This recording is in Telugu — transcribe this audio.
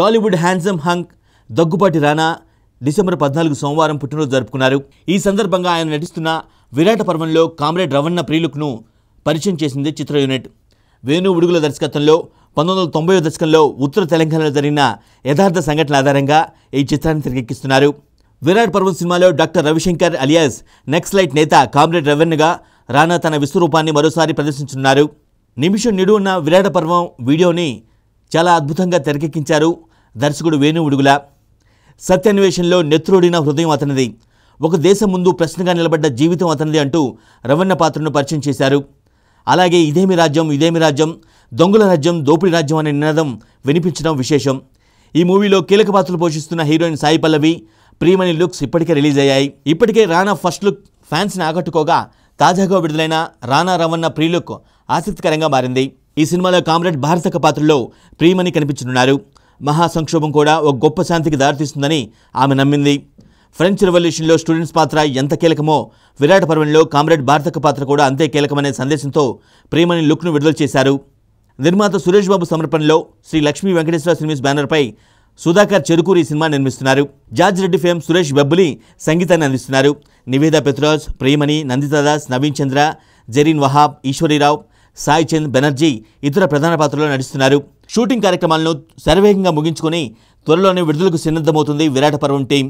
Tollywood handsome hunk Daggubati Rana December పద్నాలుగు సోమవారం పుట్టినరోజు జరుపుకున్నారు ఈ సందర్భంగా ఆయన నటిస్తున్న విరాట పర్వంలో కామ్రేడ్ రవణ ప్రీలుక్ను పరిచయం చేసింది చిత్ర యూనిట్ వేణు ఉడుగుల దర్శకత్వంలో పంతొమ్మిది వందల తొంభై దశకంలో ఉత్తర తెలంగాణలో జరిగిన యథార్థ సంఘటన ఆధారంగా ఈ చిత్రాన్ని తెరకెక్కిస్తున్నారు విరాట్ పర్వం సినిమాలో doctor Ravishankar alias Naxalite నేత కామ్రేడ్ రవన్నగా రానా తన విశ్వరూపాన్ని మరోసారి ప్రదర్శించున్నారు నిమిషం నిడువున్న విరాట పర్వం వీడియోని చాలా అద్భుతంగా తెరకెక్కించారు దర్శకుడు వేణు ఉడుగుల సత్యాన్వేషణలో నెత్రుడిన హృదయం అతనిది ఒక దేశం ముందు ప్రశ్నగా నిలబడ్డ జీవితం అతనిది అంటూ రవణ పాత్రను పరిచయం చేశారు అలాగే ఇదేమి రాజ్యం ఇదేమి రాజ్యం దొంగల రాజ్యం దోపిడి రాజ్యం అనే నినాదం వినిపించడం విశేషం ఈ మూవీలో కీలక పాత్రలు పోషిస్తున్న హీరోయిన్ సాయి పల్లవి ప్రియమణి లుక్స్ ఇప్పటికే రిలీజ్ అయ్యాయి ఇప్పటికే రానా ఫస్ట్ లుక్ ఫ్యాన్స్ని ఆకట్టుకోగా తాజాగా విడుదలైన రానా రవణ ప్రీలుక్ ఆసక్తికరంగా మారింది ఈ సినిమాలో కామ్రేడ్ భారతక పాత్రలో ప్రియమణి కనిపించనున్నారు మహాసంక్షోభం కూడా ఒక గొప్ప శాంతికి దారితీస్తుందని ఆమె నమ్మింది ఫ్రెంచ్ రెవల్యూషన్లో స్టూడెంట్స్ పాత్ర ఎంత కీలకమో విరాట్ పర్వంలో కామ్రేడ్ భారతక పాత్ర కూడా అంతే కీలకమనే సందేశంతో ప్రేమని లుక్ను విడుదల చేశారు నిర్మాత సురేష్ బాబు సమర్పణలో శ్రీ లక్ష్మీ వెంకటేశ్వర సినిమాస్ బ్యానర్పై సుధాకర్ చెరుకూరి సినిమా నిర్మిస్తున్నారు జార్జ్ రెడ్డి ఫేమ్ సురేష్ బబ్బులి సంగీతాన్ని అందిస్తున్నారు నివేద పెత్రాజ్ ప్రేమణి నందితాదాస్ నవీన్ చంద్ర జరీన్ వహాబ్ ఈశ్వరీరావు సాయి చంద్ బెనర్జీ ఇతర ప్రధాన పాత్రలో నటిస్తున్నారు షూటింగ్ కార్యక్రమాలను శరవేగంగా ముగించుకుని త్వరలోనే విడుదలకు సిద్ధమవుతుంది విరాట పర్వం టీం